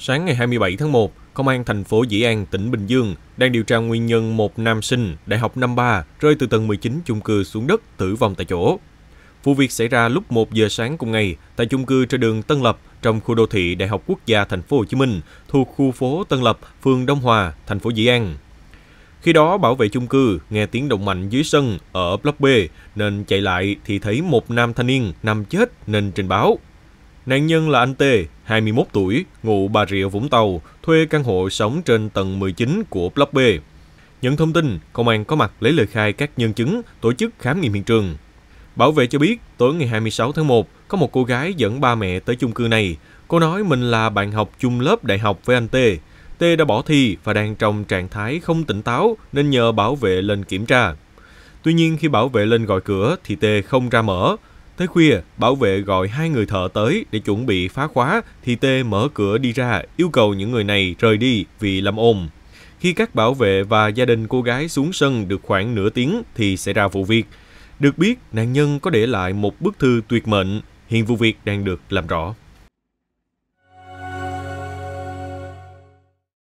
Sáng ngày 27 tháng 1, Công an thành phố Dĩ An, tỉnh Bình Dương đang điều tra nguyên nhân một nam sinh đại học năm 3 rơi từ tầng 19 chung cư xuống đất tử vong tại chỗ. Vụ việc xảy ra lúc 1 giờ sáng cùng ngày tại chung cư trên đường Tân Lập trong khu đô thị Đại học Quốc gia Thành phố Hồ Chí Minh thuộc khu phố Tân Lập, phường Đông Hòa, thành phố Dĩ An. Khi đó bảo vệ chung cư nghe tiếng động mạnh dưới sân ở block B nên chạy lại thì thấy một nam thanh niên nằm chết nên trình báo. Nạn nhân là anh T, 21 tuổi, ngụ Bà Rịa, Vũng Tàu, thuê căn hộ sống trên tầng 19 của Block B. Nhận thông tin, công an có mặt lấy lời khai các nhân chứng, tổ chức khám nghiệm hiện trường. Bảo vệ cho biết, tối ngày 26 tháng 1, có một cô gái dẫn ba mẹ tới chung cư này. Cô nói mình là bạn học chung lớp đại học với anh T. T đã bỏ thi và đang trong trạng thái không tỉnh táo nên nhờ bảo vệ lên kiểm tra. Tuy nhiên khi bảo vệ lên gọi cửa thì T không ra mở, Tới khuya, bảo vệ gọi hai người thợ tới để chuẩn bị phá khóa thì Tê mở cửa đi ra, yêu cầu những người này rời đi vì lâm ồn. Khi các bảo vệ và gia đình cô gái xuống sân được khoảng nửa tiếng thì xảy ra vụ việc. Được biết, nạn nhân có để lại một bức thư tuyệt mệnh, hiện vụ việc đang được làm rõ.